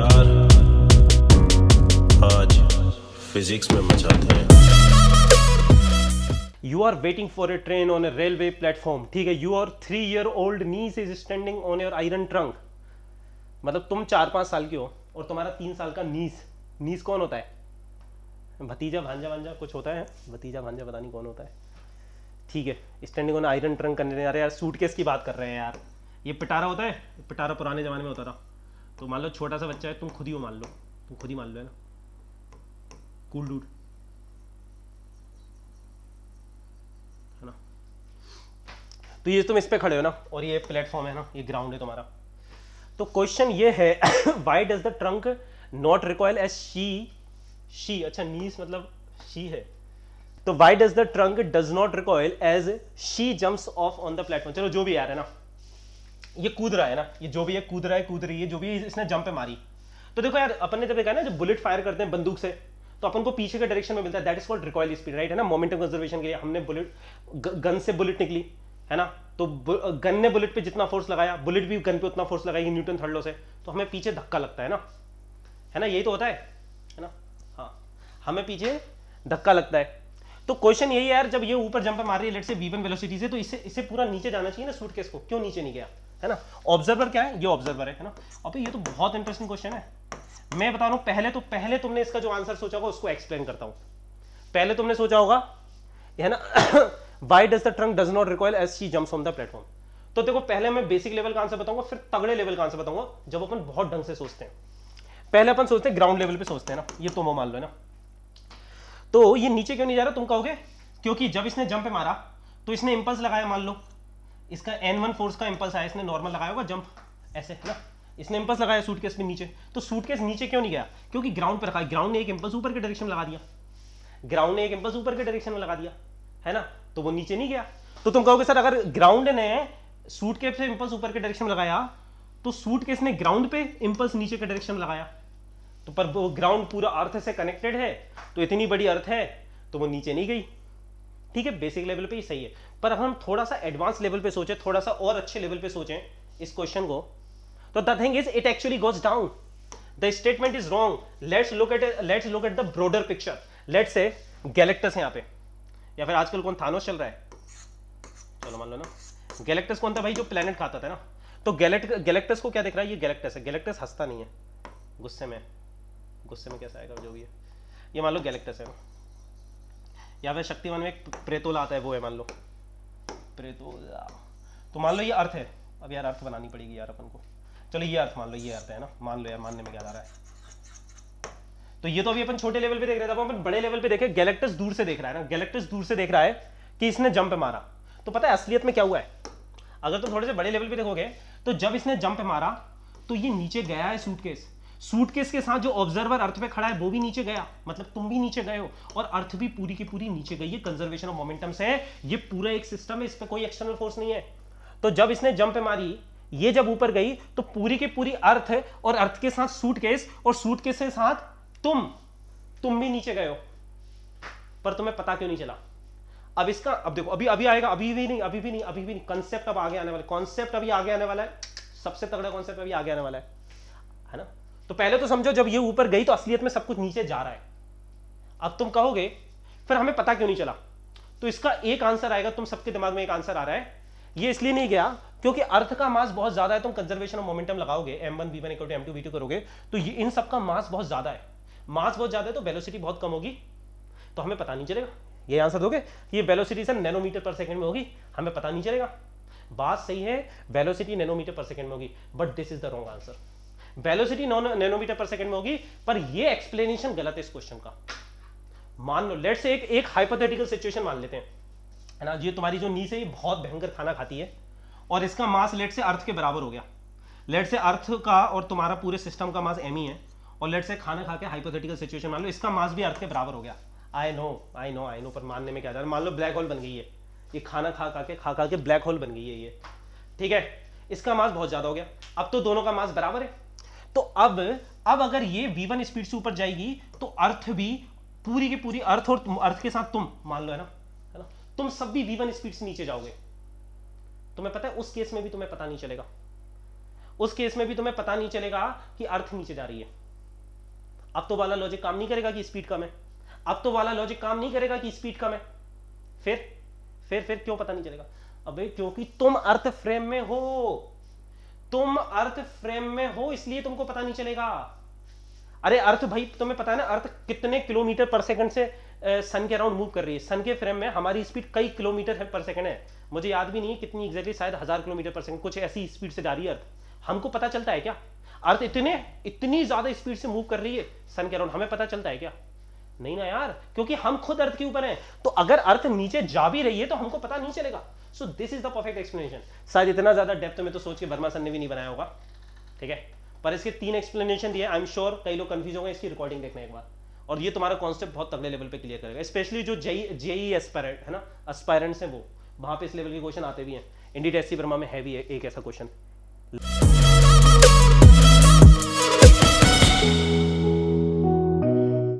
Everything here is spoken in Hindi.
यार आज फिजिक्स में मचाते हैं you are waiting for a train on a railway platform ठीक है you are three year old niece is standing on your iron trunk मतलब तुम चार पांच साल के हो और तुम्हारा तीन साल का नीस नीस कौन होता है भतीजा भांजा भांजा कुछ होता है भतीजा भांजा पता नहीं कौन होता है ठीक है स्टैंडिंग ऑन आयरन ट्रंक करने अरे यार सूटकेस की बात कर रहे हैं यार ये पिटारा होता है पिटारा पुराने ज़माने में होता था तो मान लो छोटा सा बच्चा है तुम खुद ही हो मान लो तुम खुद ही मान लो है ना कूल डूड है ना तो ये तुम इस पे खड़े हो ना और ये प्लेटफॉर्म है ना ये ग्राउंड है तुम्हारा तो क्वेश्चन ये है why does the trunk not recoil as she she अच्छा नीस मतलब शी है तो why does the trunk does not recoil as she jumps off on the platform चलो जो भी आ रहा है ना ये कूद रहा है ना ये जो भी है कूद रहा है कूद रही है जो भी इसने जंप पे मारी तो देखो यार अपन ने जब कहा ना जब बुलेट फायर करते हैं बंदूक से तो अपन को पीछे के डायरेक्शन में मिलता है that is called recoil speed right है ना मोमेंटम कंजर्वेशन के लिए हमने बुलेट गन से बुलेट निकली है ना तो गन ने बुलेट पे जितना फोर्स लगाया बुलेट भी गन पे उतना फोर्स लगाई न्यूटन थर्ड लॉ से तो हमें पीछे धक्का लगता है ना है ना यही तो होता है है ना हाँ हमें पीछे धक्का लगता है तो क्वेश्चन यही है यार जब ये ऊपर जंप मार रही है लेट से वी वन वेलोसिटी से तो इसे इसे पूरा नीचे जाना चाहिए ना सूटकेस को क्यों नीचे नहीं गया है ना ऑब्जर्वर क्या है ये ऑब्जर्वर है ना अब ये तो बहुत इंटरेस्टिंग क्वेश्चन है मैं बता रहा हूँ पहले तो पहले तुमने इसका जो आंसर सोचा होगा उसको एक्सप्लेन करता हूं पहले तुमने सोचा होगा है ना why does the trunk does not recoil as she jumps on the platform तो देखो पहले मैं बेसिक लेवल का आंसर बताऊंगा फिर तगड़े लेवल का आंसर बताऊंगा जब अपन बहुत ढंग से सोचते हैं पहले अपन सोचते हैं ग्राउंड लेवल पे सोचते हैं ना ये तुम मान लो ना तो ये नीचे क्यों नहीं जा रहा तुम कहोगे क्योंकि जब इसने जंप मारा तो इसने इंपल्स लगाया मान लो इसका एन वन फोर्स का इम्पल्स आया इसने नॉर्मल लगाया होगा जंप ऐसे है ना इसने इम्पल्स लगाया सूट केस में नीचे तो सूट केस नीचे क्यों नहीं गया क्योंकि ग्राउंड पर रखा ग्राउंड ने एक इम्पल्स ऊपर के डायरेक्शन में लगा दिया ग्राउंड ने एक इम्पल्स ऊपर के डायरेक्शन में लगा दिया है ना तो वो नीचे नहीं गया तो तुम कहोगे सर अगर ग्राउंड ने सूट केस से इम्पल्स ऊपर के डायरेक्शन में लगाया तो सूट केस ने ग्राउंड पे इम्पल्स नीचे के डायरेक्शन में लगाया तो पर वो ग्राउंड पूरा अर्थ से कनेक्टेड है तो इतनी बड़ी अर्थ है तो वो नीचे नहीं गई ठीक है बेसिक लेवल पे ही सही है पर अब हम थोड़ा सा एडवांस लेवल पे सोचें थोड़ा सा और अच्छे लेवल पे सोचें इस क्वेश्चन को तो the thing is it actually goes down the statement is wrong let's look at let's look at the broader picture let's say Galactus यहां पे या फिर आजकल कौन थानोस चल रहा है चलो मान लो ना गैलेक्टस कौन था भाई जो प्लेनेट खाता था ना तो गैलेक्ट गैलेक्टस को क्या दिख रहा है ये गैलेक्टस है गैलेक्टस हंसता नहीं है गुस्से में गुस्से में कैसा आएगा जो भी है ये मान लो गैलेक्टस है या फिर शक्तिमान में एक प्रेतोला आता है वो है मान लो प्रेतोला तो मान लो ये अर्थ है अब यार अर्थ बनानी पड़ेगी यार अपन को चलो ये अर्थ मान लो ये अर्थ है ना मान लो यार मानने में क्या आ रहा है तो ये तो अभी अपन छोटे लेवल पे देख रहे थे अब अपन बड़े लेवल पे देखे गैलेक्टस दूर से देख रहा है ना गैलेक्टस दूर से देख रहा है कि इसने जंप मारा तो पता है असलियत में क्या हुआ है अगर तुम तो थोड़े से बड़े लेवल पे देखोगे तो जब इसने जंप मारा तो ये नीचे गया है सूटकेस सूटकेस के साथ जो ऑब्जर्वर अर्थ पे खड़ा है वो भी नीचे गया मतलब तुम भी नीचे गए हो और अर्थ भी पूरी की पूरी नीचे गई है कंजर्वेशन ऑफ मोमेंटम से ये पूरा एक सिस्टम है इस पर कोई एक्सटर्नल फोर्स नहीं है तो जब इसने जंप मारी ये जब ऊपर गई तो पूरी की पूरी अर्थ और अर्थ के साथ सूटकेस और सूटकेस के साथ तुम तुम भी नीचे गए हो पर तुम्हें पता क्यों नहीं चला अब इसका अब देखो अभी अभी आएगा अभी भी नहीं अभी भी नहीं अभी भी नहीं कॉन्सेप्ट अब आगे आने वाला कॉन्सेप्ट अभी आगे आने वाला है सबसे तगड़ा कॉन्सेप्ट अभी आगे आने वाला है है ना तो पहले तो समझो जब ये ऊपर गई तो असलियत में सब कुछ नीचे जा रहा है अब तुम कहोगे फिर हमें पता क्यों नहीं चला तो इसका एक आंसर आएगा तुम सबके दिमाग में एक आंसर आ रहा है ये इसलिए नहीं गया क्योंकि अर्थ का मास बहुत ज्यादा है तुम कंजर्वेशन ऑफ मोमेंटम लगाओगे M one V one equal to M two V two करोगे तो ये इन सब का मास बहुत ज्यादा है मास बहुत ज्यादा है तो वेलोसिटी बहुत कम होगी तो हमें पता नहीं चलेगा ये आंसर दोगे ये velocity sir nanometer per second में होगी हमें पता नहीं चलेगा बात सही है वेलोसिटी नैनोमीटर पर सेकंड में होगी but this is the wrong answer velocity nanometer per second में होगी पर ये एक्सप्लेनेशन गलत है इस क्वेश्चन का मान लो लेट से एक एक हाइपोथेटिकल सिचुएशन मान लेते हैं है ना ये तुम्हारी जो नी से बहुत भयंकर खाना खाती है और इसका मास लेट से अर्थ के बराबर हो गया लेट से अर्थ का और तुम्हारा पूरे सिस्टम का मास एम ही है और लेट से खाना खा के हाइपोथेटिकल सिचुएशन मान लो इसका मास भी अर्थ के बराबर हो गया I know I know I know पर मानने में क्या जा रहा है मान लो ब्लैक होल बन गई है ये खाना खा खा के खा खा के ब्लैक होल बन गई है ये ठीक है इसका मास बहुत ज्यादा हो गया अब तो दोनों का मास बराबर है तो अब अब अगर ये v1 स्पीड से ऊपर जाएगी तो अर्थ भी पूरी की पूरी अर्थ और अर्थ के साथ तुम मान लो है ना है ना तुम सब भी v1 स्पीड से नीचे जाओगे तुम्हें पता है उस केस में भी तुम्हें पता नहीं चलेगा उस केस में भी तुम्हें पता नहीं चलेगा कि अर्थ नीचे जा रही है अब तो वाला लॉजिक काम नहीं करेगा कि स्पीड कम है अब तो वाला लॉजिक काम नहीं करेगा कि स्पीड कम है फिर फिर फिर क्यों पता नहीं चलेगा अबे क्योंकि तुम अर्थ फ्रेम में हो तुम अर्थ फ्रेम में हो इसलिए तुमको पता नहीं चलेगा अरे अर्थ भाई तुम्हें पता है ना अर्थ कितने किलोमीटर पर सेकंड से सन के अराउंड मूव कर रही है सन के फ्रेम में हमारी स्पीड कई किलोमीटर है पर सेकंड है मुझे याद भी नहीं है कितनी एग्जैक्टली शायद हजार किलोमीटर पर सेकंड कुछ ऐसी स्पीड से जा रही है अर्थ हमको पता चलता है क्या अर्थ इतने इतनी ज्यादा स्पीड से मूव कर रही है सन के अराउंड हमें पता चलता है क्या नहीं ना यार क्योंकि हम खुद अर्थ के ऊपर हैं तो अगर अर्थ नीचे जा भी रही है तो हमको पता नहीं चलेगा so this is the perfect explanation शायद इतना ज्यादा डेप्थ में तो सोच के वर्मा सर ने भी नहीं बनाया होगा ठीक है पर इसके तीन एक्सप्लेनेशन दिए आई एम श्योर कई लोग कंफ्यूज होंगे इसकी रिकॉर्डिंग देखने एक बार और ये तुम्हारा कॉन्सेप्ट बहुत तगड़े लेवल पे क्लियर करेगा स्पेशली जो जेई जेई एस्पायरेंट है ना एस्पायरेंट्स हैं वो वहां पे इस लेवल के क्वेश्चन आते भी हैं इंडी टेस्ट वर्मा में हैवी है एक ऐसा क्वेश्चन